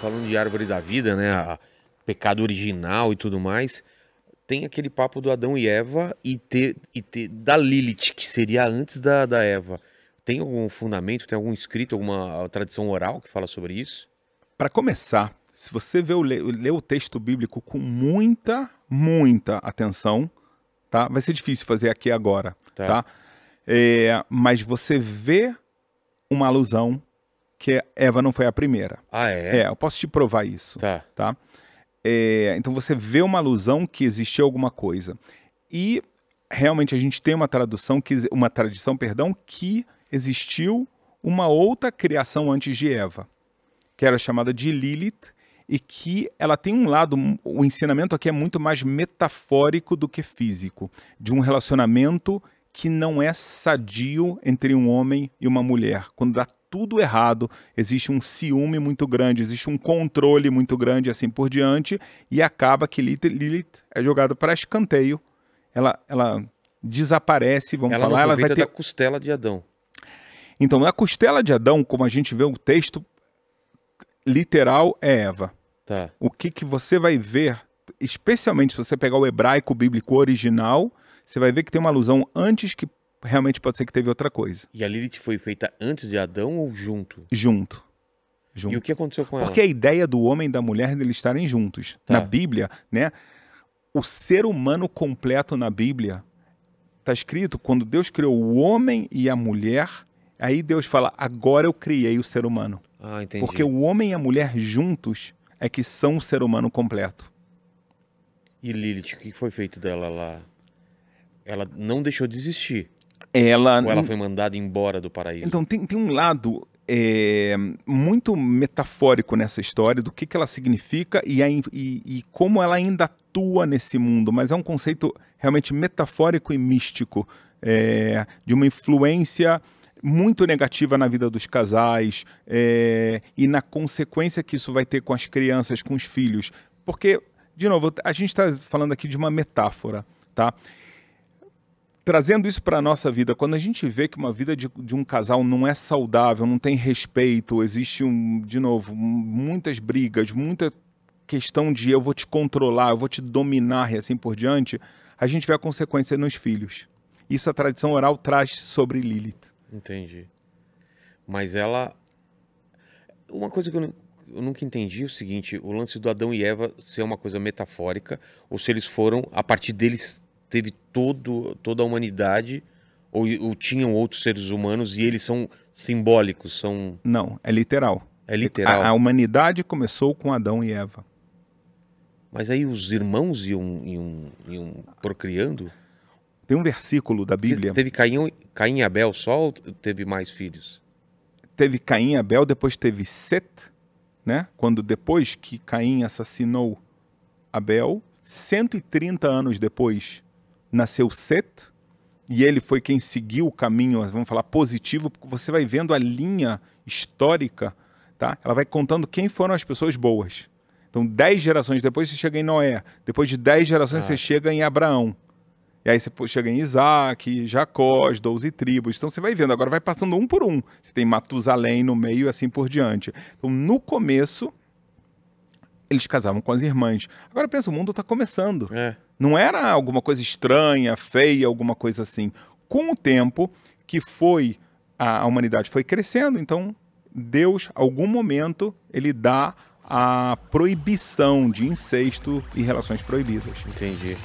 falando de árvore da vida, né? A pecado original e tudo mais. Tem aquele papo do Adão e Eva e ter, e ter da Lilith, que seria antes da, da Eva. Tem algum fundamento, tem algum escrito, alguma tradição oral que fala sobre isso? Para começar, se você vê o, lê o texto bíblico com muita, muita atenção, tá? Vai ser difícil fazer aqui agora, tá? tá? É, mas você vê uma alusão que Eva não foi a primeira. Ah, é? É, eu posso te provar isso. Tá. tá? É, então você vê uma alusão que existiu alguma coisa. E realmente a gente tem uma tradução, que, uma tradição, perdão, que existiu uma outra criação antes de Eva, que era chamada de Lilith, e que ela tem um lado, o ensinamento aqui é muito mais metafórico do que físico, de um relacionamento que não é sadio entre um homem e uma mulher, quando dá tudo errado, existe um ciúme muito grande, existe um controle muito grande assim por diante, e acaba que Lilith é jogada para escanteio. Ela, ela desaparece, vamos ela falar, ela vai ter a costela de Adão. Então, a costela de Adão, como a gente vê o texto literal é Eva. Tá. O que que você vai ver, especialmente se você pegar o hebraico bíblico original, você vai ver que tem uma alusão antes que realmente pode ser que teve outra coisa. E a Lilith foi feita antes de Adão ou junto? Junto. junto. E o que aconteceu com ela? Porque a ideia do homem e da mulher eles estarem juntos. Tá. Na Bíblia, né? O ser humano completo na Bíblia está escrito quando Deus criou o homem e a mulher. Aí Deus fala: agora eu criei o ser humano. Ah, entendi. Porque o homem e a mulher juntos é que são o ser humano completo. E Lilith, o que foi feito dela lá? Ela não deixou de existir. Ela... Ou ela foi mandada embora do paraíso. Então, tem, tem um lado é, muito metafórico nessa história do que, que ela significa e, a, e, e, como ela ainda atua nesse mundo, mas é um conceito realmente metafórico e místico, é, de uma influência muito negativa na vida dos casais é, e na consequência que isso vai ter com as crianças, com os filhos. Porque, de novo, a gente está falando aqui de uma metáfora, tá? trazendo isso para a nossa vida, quando a gente vê que uma vida de, de, um casal não é saudável, não tem respeito, existe, um, de novo, muitas brigas, muita questão de eu vou te controlar, eu vou te dominar e assim por diante, a gente vê a consequência nos filhos. Isso a tradição oral traz sobre Lilith. Entendi. Mas ela. Uma coisa que eu, não, eu nunca entendi é o seguinte: o lance do Adão e Eva ser uma coisa metafórica, ou se eles foram, a partir deles teve todo, toda a humanidade ou, ou tinham outros seres humanos e eles são simbólicos, são... Não, é literal. É literal. A, a humanidade começou com Adão e Eva. Mas aí os irmãos iam, iam, iam procriando? Tem um versículo da Bíblia. Teve Caim, Caim e Abel só ou teve mais filhos? Teve Caim e Abel, depois teve Set, né? Quando depois que Caim assassinou Abel, 130 anos depois, nasceu Set, e ele foi quem seguiu o caminho, vamos falar, positivo, porque você vai vendo a linha histórica, tá? Ela vai contando quem foram as pessoas boas. Então, dez gerações depois você chega em Noé, depois de dez gerações ah. você chega em Abraão. E aí você chega em Isaac, Jacó, as 12 tribos. Então você vai vendo, agora vai passando um por um. Você tem Matusalém no meio e assim por diante. Então, no começo, eles casavam com as irmãs. Agora pensa, o mundo está começando. É. Não era alguma coisa estranha, feia, alguma coisa assim. Com o tempo que foi a humanidade foi crescendo, então Deus, algum momento, ele dá a proibição de incesto e relações proibidas. Entendi.